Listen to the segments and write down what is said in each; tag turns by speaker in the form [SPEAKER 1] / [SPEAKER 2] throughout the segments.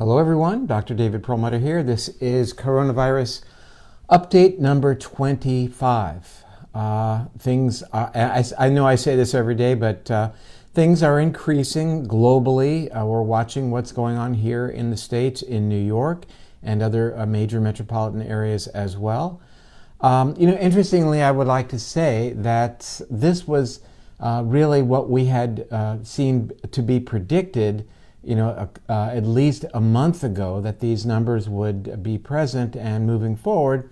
[SPEAKER 1] Hello, everyone. Dr. David Perlmutter here. This is coronavirus update number 25. Uh, things, are, I, I, know I say this every day, but uh, things are increasing globally. Uh, we're watching what's going on here in the States, in New York, and other uh, major metropolitan areas as well. Um, you know, interestingly, I would like to say that this was uh, really what we had uh, seen to be predicted you know, uh, at least a month ago that these numbers would be present and moving forward.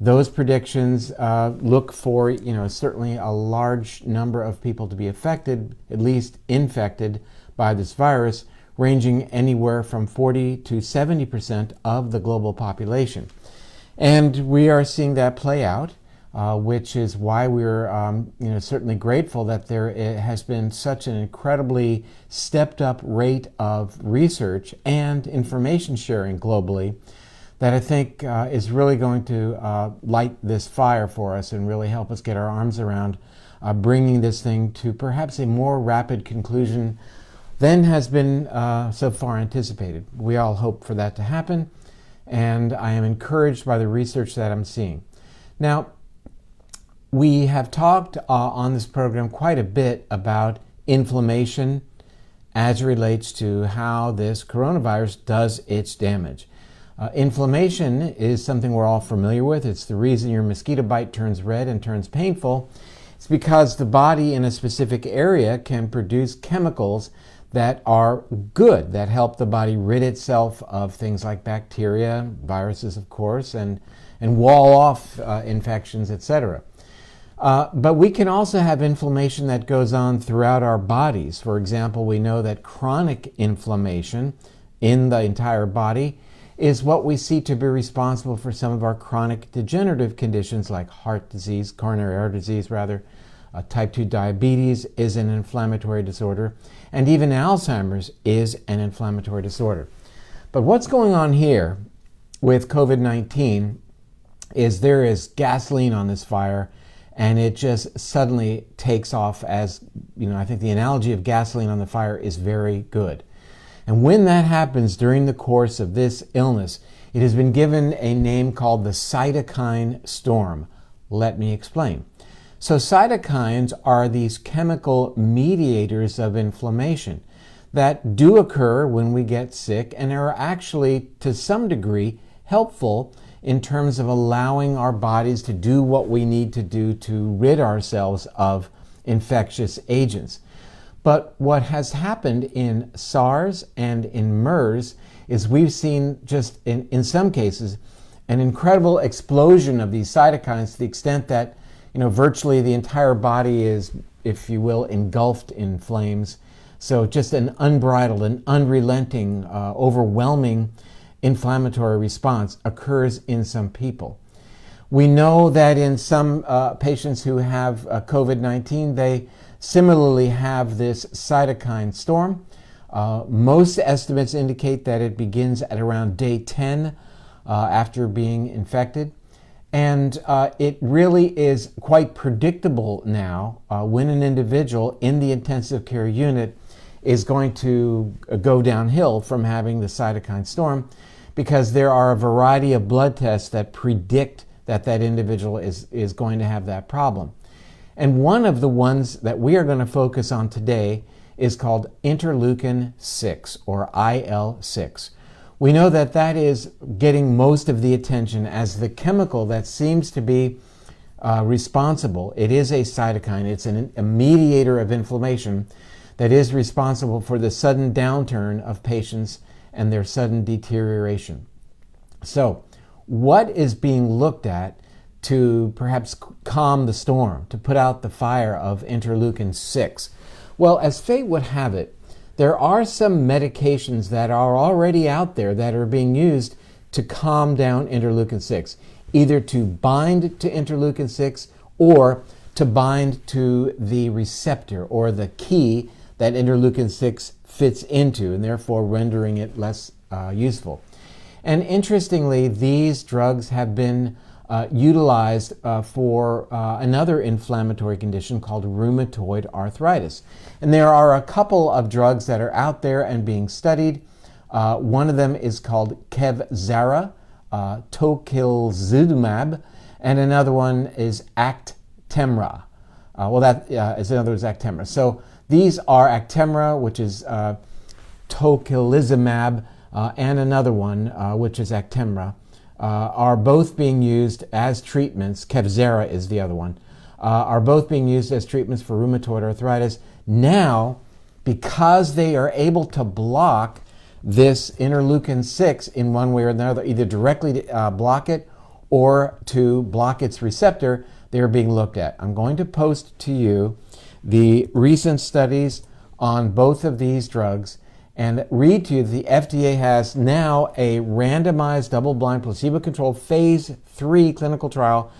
[SPEAKER 1] Those predictions uh, look for, you know, certainly a large number of people to be affected, at least infected by this virus, ranging anywhere from 40 to 70 percent of the global population. And we are seeing that play out. Uh, which is why we're um, you know, certainly grateful that there has been such an incredibly stepped up rate of research and information sharing globally that I think uh, is really going to uh, light this fire for us and really help us get our arms around uh, bringing this thing to perhaps a more rapid conclusion than has been uh, so far anticipated. We all hope for that to happen, and I am encouraged by the research that I'm seeing. Now, we have talked uh, on this program quite a bit about inflammation as it relates to how this coronavirus does its damage. Uh, inflammation is something we're all familiar with. It's the reason your mosquito bite turns red and turns painful. It's because the body in a specific area can produce chemicals that are good, that help the body rid itself of things like bacteria, viruses, of course, and, and wall off uh, infections, etc. Uh, but we can also have inflammation that goes on throughout our bodies. For example, we know that chronic inflammation in the entire body is what we see to be responsible for some of our chronic degenerative conditions like heart disease, coronary artery disease, rather. Uh, type 2 diabetes is an inflammatory disorder, and even Alzheimer's is an inflammatory disorder. But what's going on here with COVID 19 is there is gasoline on this fire and it just suddenly takes off as you know i think the analogy of gasoline on the fire is very good and when that happens during the course of this illness it has been given a name called the cytokine storm let me explain so cytokines are these chemical mediators of inflammation that do occur when we get sick and are actually to some degree helpful in terms of allowing our bodies to do what we need to do to rid ourselves of infectious agents. But what has happened in SARS and in MERS is we've seen just in, in some cases an incredible explosion of these cytokines to the extent that you know virtually the entire body is if you will engulfed in flames so just an unbridled and unrelenting uh, overwhelming inflammatory response occurs in some people. We know that in some uh, patients who have uh, COVID 19, they similarly have this cytokine storm. Uh, most estimates indicate that it begins at around day 10 uh, after being infected. And uh, it really is quite predictable now uh, when an individual in the intensive care unit is going to go downhill from having the cytokine storm because there are a variety of blood tests that predict that that individual is, is going to have that problem. And one of the ones that we are going to focus on today is called interleukin 6 or IL 6. We know that that is getting most of the attention as the chemical that seems to be uh, responsible. It is a cytokine, it's an, a mediator of inflammation that is responsible for the sudden downturn of patients' and their sudden deterioration. So, what is being looked at to perhaps calm the storm, to put out the fire of interleukin 6? Well, as fate would have it, there are some medications that are already out there that are being used to calm down interleukin 6, either to bind to interleukin 6 or to bind to the receptor or the key that interleukin 6 fits into and therefore rendering it less uh, useful. And interestingly, these drugs have been uh, utilized uh, for uh, another inflammatory condition called rheumatoid arthritis. And there are a couple of drugs that are out there and being studied. Uh, one of them is called Kevzara, uh, Tokilzumab, and another one is Actemra. Uh, well, that uh, is another is Actemra. So these are Actemra, which is uh, tocilizumab, uh, and another one, uh, which is Actemra, uh, are both being used as treatments. Kevzara is the other one. Uh, are both being used as treatments for rheumatoid arthritis now because they are able to block this interleukin 6 in one way or another, either directly to, uh, block it or to block its receptor, they are being looked at. I'm going to post to you the recent studies on both of these drugs and read to you the FDA has now a randomized double blind placebo controlled phase three clinical trial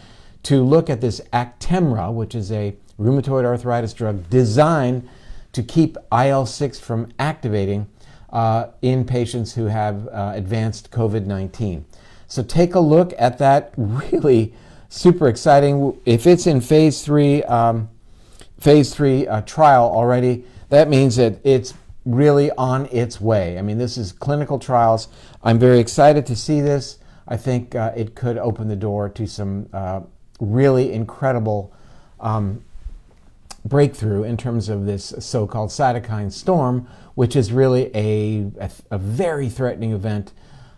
[SPEAKER 1] to look at this Actemra, which is a rheumatoid arthritis drug designed to keep IL 6 from activating uh, in patients who have uh, advanced COVID 19. So take a look at that really super exciting. If it's in phase three, um, phase three uh, trial already. That means that it's really on its way. I mean, this is clinical trials. I'm very excited to see this. I think uh, it could open the door to some uh, really incredible um, breakthrough in terms of this so called cytokine storm, which is really a, a, a very threatening event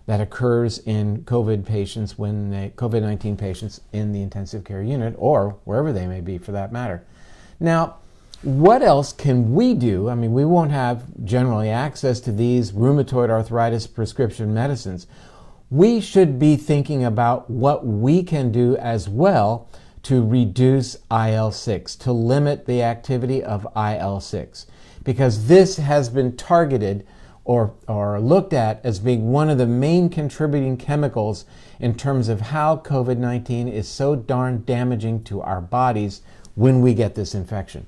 [SPEAKER 1] that occurs in COVID patients when they, COVID 19 patients in the intensive care unit or wherever they may be for that matter. Now, what else can we do? I mean, we won't have generally access to these rheumatoid arthritis prescription medicines. We should be thinking about what we can do as well to reduce IL 6, to limit the activity of IL 6, because this has been targeted or, or looked at as being one of the main contributing chemicals in terms of how COVID 19 is so darn damaging to our bodies when we get this infection.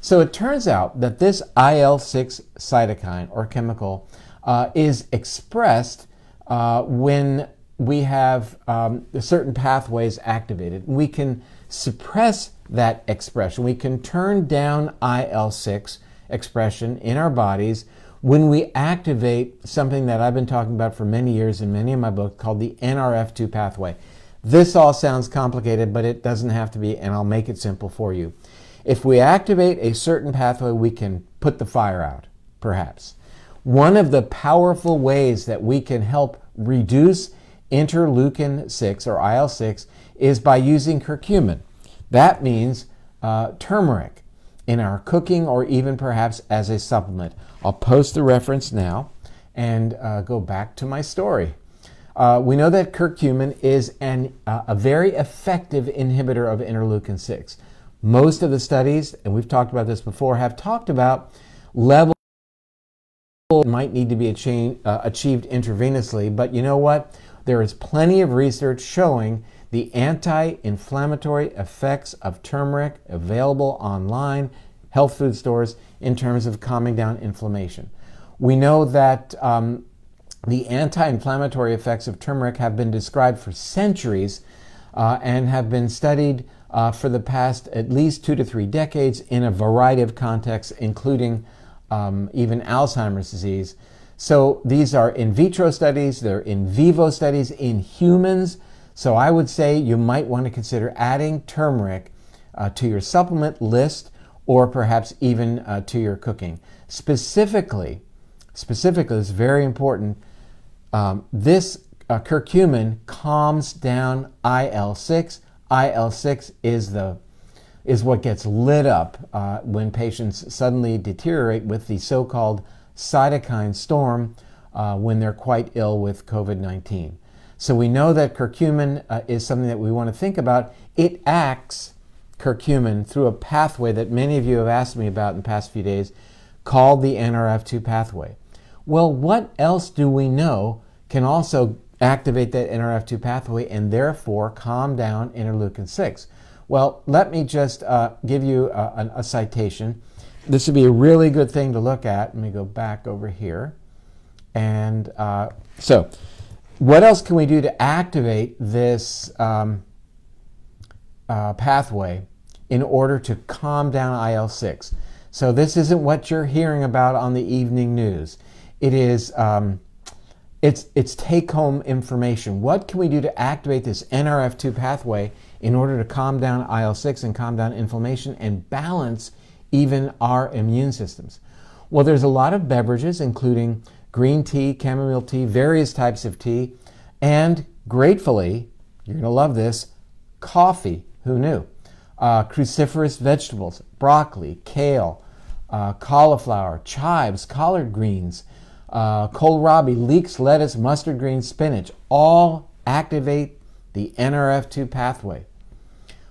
[SPEAKER 1] So it turns out that this IL 6 cytokine or chemical uh, is expressed uh, when we have um, certain pathways activated. We can suppress that expression. We can turn down IL 6 expression in our bodies when we activate something that I've been talking about for many years in many of my books called the NRF2 pathway. This all sounds complicated, but it doesn't have to be, and I'll make it simple for you. If we activate a certain pathway, we can put the fire out, perhaps. One of the powerful ways that we can help reduce interleukin 6 or IL 6 is by using curcumin. That means uh, turmeric in our cooking or even perhaps as a supplement. I'll post the reference now and uh, go back to my story. Uh, we know that curcumin is an, uh, a very effective inhibitor of interleukin 6. Most of the studies, and we've talked about this before, have talked about levels might need to be achieved, uh, achieved intravenously, but you know what? There is plenty of research showing the anti inflammatory effects of turmeric available online, health food stores, in terms of calming down inflammation. We know that um, the anti inflammatory effects of turmeric have been described for centuries uh, and have been studied uh, for the past at least two to three decades in a variety of contexts, including um, even Alzheimer's disease. So these are in vitro studies, they're in vivo studies in humans. So I would say you might want to consider adding turmeric uh, to your supplement list or perhaps even uh, to your cooking. Specifically, specifically, it's very important. Um, this uh, curcumin calms down IL-6. IL-6 is the is what gets lit up uh, when patients suddenly deteriorate with the so-called cytokine storm uh, when they're quite ill with COVID-19. So we know that curcumin uh, is something that we want to think about. It acts curcumin through a pathway that many of you have asked me about in the past few days called the NRF2 pathway. Well, what else do we know can also activate that NRF2 pathway and therefore calm down interleukin 6? Well, let me just uh, give you a, a, a citation. This would be a really good thing to look at. Let me go back over here. And uh, so, what else can we do to activate this um, uh, pathway in order to calm down IL 6? So, this isn't what you're hearing about on the evening news. It is um, it's it's take home information. What can we do to activate this NRF2 pathway in order to calm down IL6 and calm down inflammation and balance even our immune systems? Well, there's a lot of beverages, including green tea, chamomile tea, various types of tea, and gratefully, you're going to love this coffee. Who knew? Uh, cruciferous vegetables, broccoli, kale, uh, cauliflower, chives, collard greens, uh, kohlrabi, leeks, lettuce, mustard green, spinach all activate the NRF2 pathway.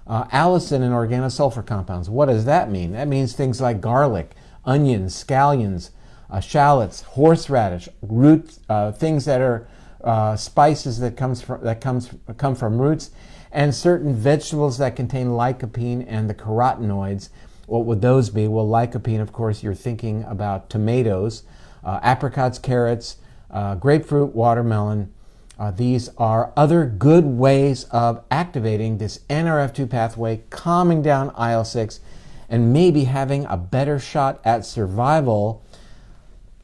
[SPEAKER 1] Uh, allicin and organosulfur compounds. What does that mean? That means things like garlic, onions, scallions, uh, shallots, horseradish, root uh, things that are uh, spices that comes from, that comes come from roots, and certain vegetables that contain lycopene and the carotenoids. What would those be? Well, lycopene, of course, you're thinking about tomatoes. Uh, apricots, carrots, uh, grapefruit, watermelon. Uh, these are other good ways of activating this NRF2 pathway, calming down IL 6, and maybe having a better shot at survival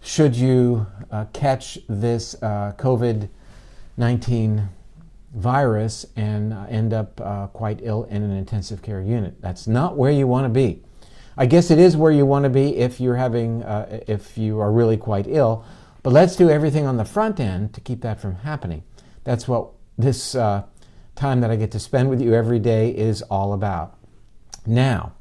[SPEAKER 1] should you uh, catch this uh, COVID 19 virus and uh, end up quite ill in an intensive care unit. That's not where you want to be. I guess it is where you want to be if you're having, uh, if you are really quite ill. But let's do everything on the front end to keep that from happening. That's what this uh, time that I get to spend with you every day is all about. Now,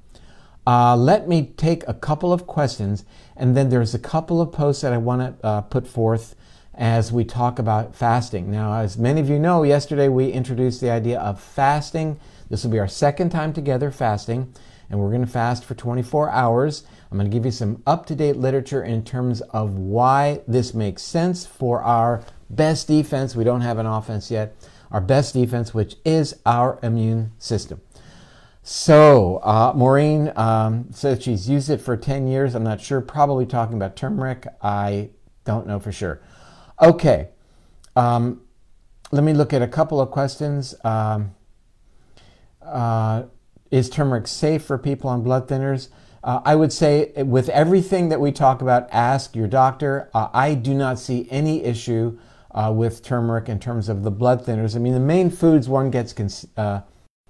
[SPEAKER 1] uh, let me take a couple of questions, and then there's a couple of posts that I want to uh, put forth as we talk about fasting. Now, as many of you know, yesterday we introduced the idea of fasting. This will be our second time together fasting and we're going to fast for 24 hours. I'm going to give you some up to date literature in terms of why this makes sense for our best defense. We don't have an offense yet. Our best defense, which is our immune system. So, uh, Maureen um, she's used it for 10 years. I'm not sure, probably talking about turmeric. I don't know for sure. Okay. Um, let me look at a couple of questions. Um, uh, is turmeric safe for people on blood thinners? Uh, I would say, with everything that we talk about, ask your doctor. Uh, I do not see any issue uh, with turmeric in terms of the blood thinners. I mean, the main foods one gets uh,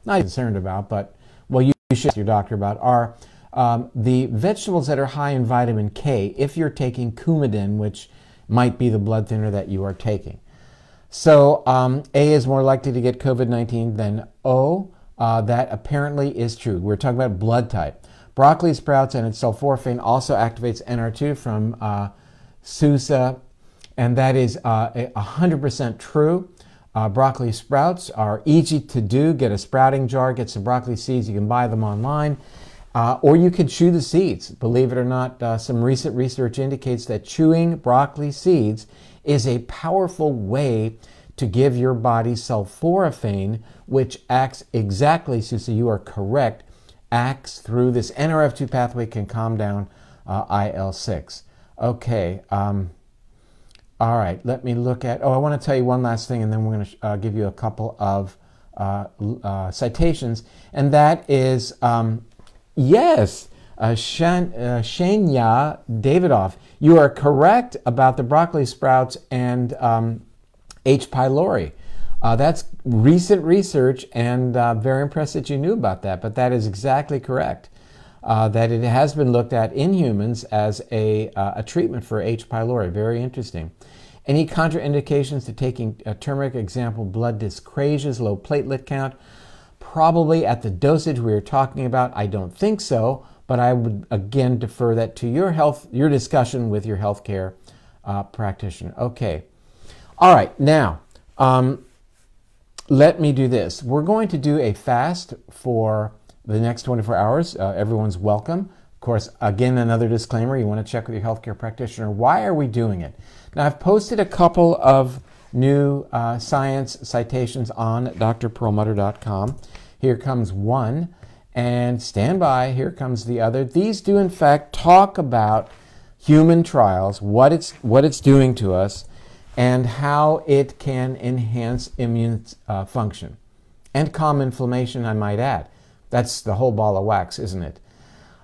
[SPEAKER 1] not concerned about, but well, you should ask your doctor about are um, the vegetables that are high in vitamin K if you're taking Coumadin, which might be the blood thinner that you are taking. So um, A is more likely to get COVID 19 than O uh, that apparently is true. We're talking about blood type. Broccoli sprouts and its sulforaphane also activates NR2 from uh, SUSA, and that is uh, 100% true. Uh, broccoli sprouts are easy to do. Get a sprouting jar, get some broccoli seeds. You can buy them online. Uh, or you can chew the seeds. Believe it or not, uh, some recent research indicates that chewing broccoli seeds is a powerful way to give your body sulforaphane, which acts exactly, Susie, you are correct, acts through this NRF2 pathway, can calm down uh, IL 6. Okay. Um, all right, let me look at. Oh, I want to tell you one last thing, and then we're going to uh, give you a couple of uh, uh, citations. And that is um, yes, uh, uh, Shenya Davidoff, you are correct about the broccoli sprouts and um, H. pylori. Uh, that's recent research, and uh, very impressed that you knew about that. But that is exactly correct. Uh, that it has been looked at in humans as a, uh, a treatment for H. pylori. Very interesting. Any contraindications to taking a turmeric example, blood dyscrasias, low platelet count? Probably at the dosage we are talking about, I don't think so, but I would again defer that to your health, your discussion with your healthcare uh, practitioner. Okay. All right, now um, let me do this. We're going to do a fast for the next 24 hours. Uh, everyone's welcome. Of course, again, another disclaimer you want to check with your healthcare practitioner. Why are we doing it? Now, I've posted a couple of new uh, science citations on drperlmutter.com. Here comes one, and stand by, here comes the other. These do, in fact, talk about human trials, what it's, what it's doing to us, and how it can enhance immune uh, function and calm inflammation, I might add. That's the whole ball of wax, isn't it?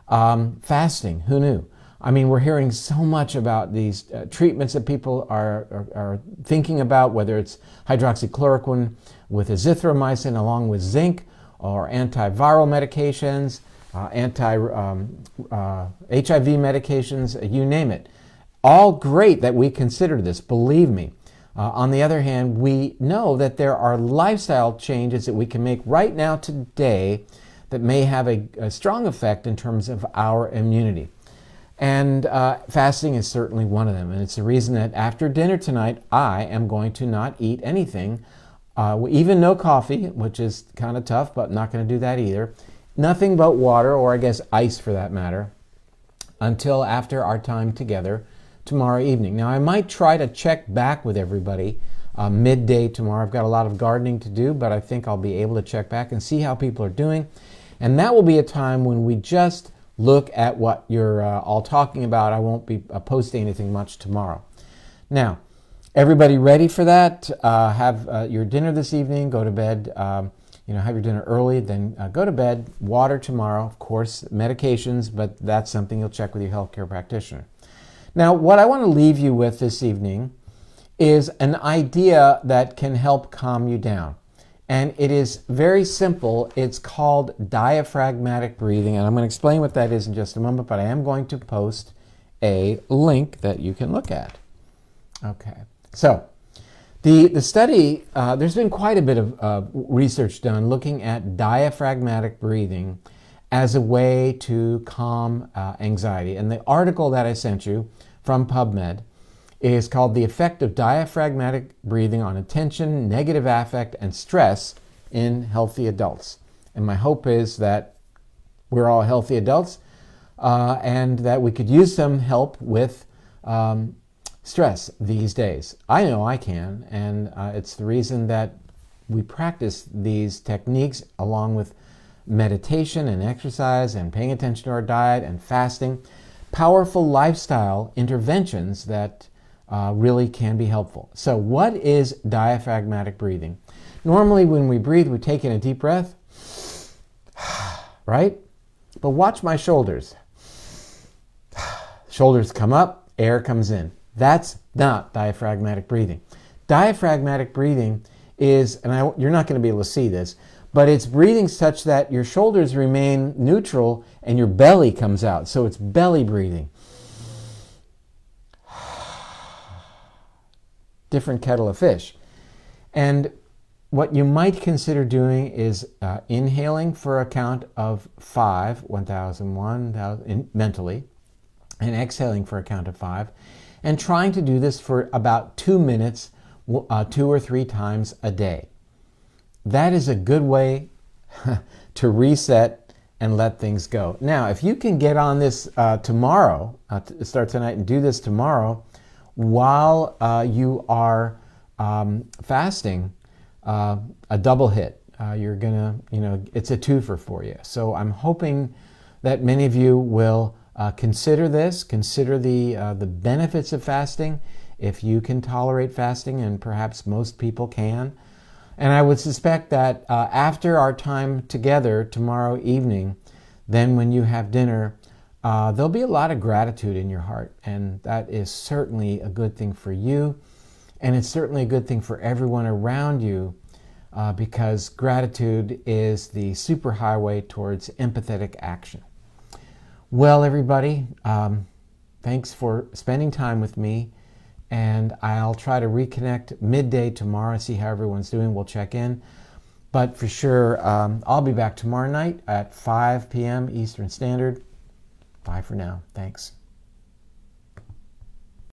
[SPEAKER 1] Um, fasting, who knew? I mean, we're hearing so much about these uh, treatments that people are, are, are, thinking about, whether it's hydroxychloroquine with azithromycin along with zinc, or antiviral medications, uh, anti um, uh, HIV medications, you name it. All great that we consider this, believe me. Uh, on the other hand, we know that there are lifestyle changes that we can make right now today that may have a, a strong effect in terms of our immunity. And uh, fasting is certainly one of them. And it's the reason that after dinner tonight, I am going to not eat anything, uh, even no coffee, which is kind of tough, but I'm not going to do that either. Nothing but water, or I guess ice for that matter, until after our time together tomorrow evening. Now, I might try to check back with everybody uh, midday tomorrow. I've got a lot of gardening to do, but I think I'll be able to check back and see how people are doing. And that will be a time when we just look at what you're uh, all talking about. I won't be uh, posting anything much tomorrow. Now, everybody ready for that? Uh, have uh, your dinner this evening, go to bed. Um, you know, have your dinner early, then uh, go to bed, water tomorrow, of course, medications, but that's something you'll check with your healthcare practitioner. Now, what I want to leave you with this evening is an idea that can help calm you down. And it is very simple. It's called diaphragmatic breathing. And I'm going to explain what that is in just a moment, but I am going to post a link that you can look at. Okay. So, the, the study, uh, there's been quite a bit of uh, research done looking at diaphragmatic breathing as a way to calm uh, anxiety. And the article that I sent you from PubMed is called The Effect of Diaphragmatic Breathing on Attention, Negative Affect, and Stress in Healthy Adults. And my hope is that we're all healthy adults uh, and that we could use some help with um, stress these days. I know I can, and uh, it's the reason that we practice these techniques along with meditation and exercise and paying attention to our diet and fasting powerful lifestyle interventions that uh, really can be helpful. So, what is diaphragmatic breathing? Normally, when we breathe, we take in a deep breath, right? But watch my shoulders. Shoulders come up, air comes in. That's not diaphragmatic breathing. Diaphragmatic breathing is, and I, you're not going to be able to see this, but it's breathing such that your shoulders remain neutral and your belly comes out. So it's belly breathing. Different kettle of fish. And what you might consider doing is uh, inhaling for a count of five, 1,001, 1, mentally, and exhaling for a count of five, and trying to do this for about two minutes, uh, two or three times a day that is a good way to reset and let things go. Now, if you can get on this uh, tomorrow, uh, start tonight and do this tomorrow while uh, you are um, fasting, uh, a double hit. Uh, you're gonna, you know, it's a twofer for you. So I'm hoping that many of you will uh, consider this, consider the the benefits of fasting. If you can tolerate fasting, and perhaps most people can, and I would suspect that uh, after our time together tomorrow evening, then when you have dinner, uh, there'll be a lot of gratitude in your heart. And that is certainly a good thing for you. And it's certainly a good thing for everyone around you uh, because gratitude is the superhighway towards empathetic action. Well, everybody, um, thanks for spending time with me and I'll try to reconnect midday tomorrow, see how everyone's doing. We'll check in. But for sure, um, I'll be back tomorrow night at 5 p.m. Eastern Standard. Bye for now. Thanks.